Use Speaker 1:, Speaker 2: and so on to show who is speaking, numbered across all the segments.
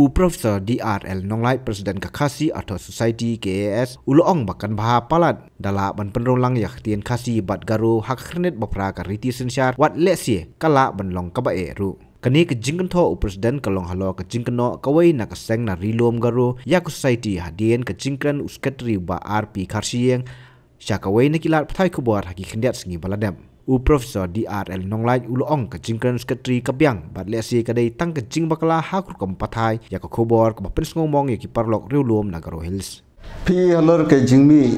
Speaker 1: u Profesor DRL Nonglai Presiden Kakasi atau Society KAS ulu ong bakan bahasa palat dalam ban yang yak tien kasi bat garu hak khrenet bapra ka riti sinsyar wat lesie kalak benlong long ka ba e u Presiden ka long halo ka jingkan no ka wai na ka seng na rilom garu yak society hadien ka jingkan ba RP Kharsiyang Syakawai na kilat patai kubuar haki kendiat sengi baladam. U Profesor D.R. El Nonglaj ulu ong ke jingkren sekretari kebiang bat leasi kadai tang ke jing bakala hakur ke patai ya ke kubuar ke bapin sengomong ya ki parlok riulum Nagaro Hills. Pi halor ke
Speaker 2: jing mi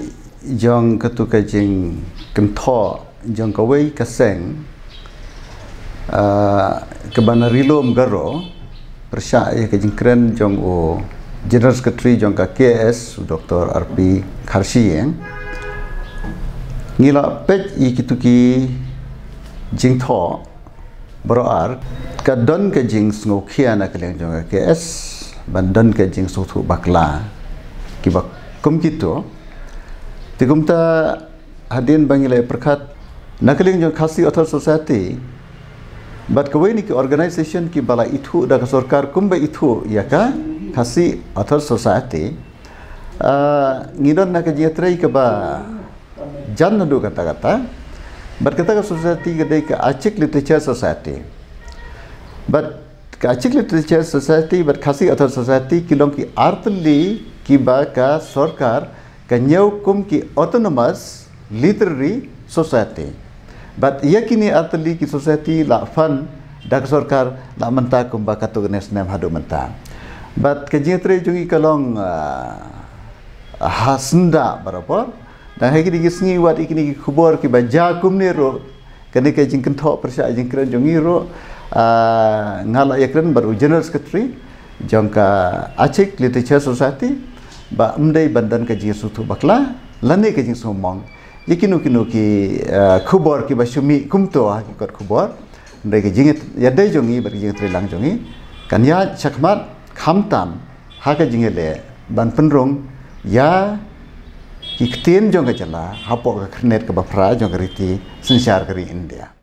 Speaker 2: jang ketu ke jing kentho jang kawai ke seng ke bana riulum garo persyak ya ke jingkren jang u General Secretary Jongka KS, Dr. R.P. Kharsi yang Nila pet iki tu ki jing tho berar ka don ka jing sngo khia na ka leng jong ka s ban don ka jing so thu bakla ki bak kum ki tu ti kum ta hadin bangile prakhat na ka leng jong khasi author society bat ka ni ki organization ki bala ithu da ka sarkar kum ba ithu ya ka khasi author society Uh, ah, ngidon na ka jetrei ka ba jan du kata-kata berkata ke society ke dek literature society but ke acik literature society but atau society kilong ki artli ki ba ka sarkar ka nyaukum ki autonomous literary society but yakini artli ki society la fun dak sarkar la menta kum ba ka tugnes nem hadu menta but ke jetre jungi kalong uh, hasnda berapa dan hari ini sengi wat ini kubur ke baja kum ni ro kene ke jing kan thok persa jing kan jong ro a ah, ngala yakran baru general secretary jong ka achik literature society ba umdei bandan ke jing su bakla lane ke jing su mong yikinu kinu ki ah, kubur ah, ke basumi kum to a kar kubur ndai ke jing ya day jong i bar jing tre lang jong i kan ya chakmat khamtam ha ke jing le ban pen ya
Speaker 1: Ikhtin jangka jela, hapok ke kernet ke bapra jangka riti, sensyar kari India.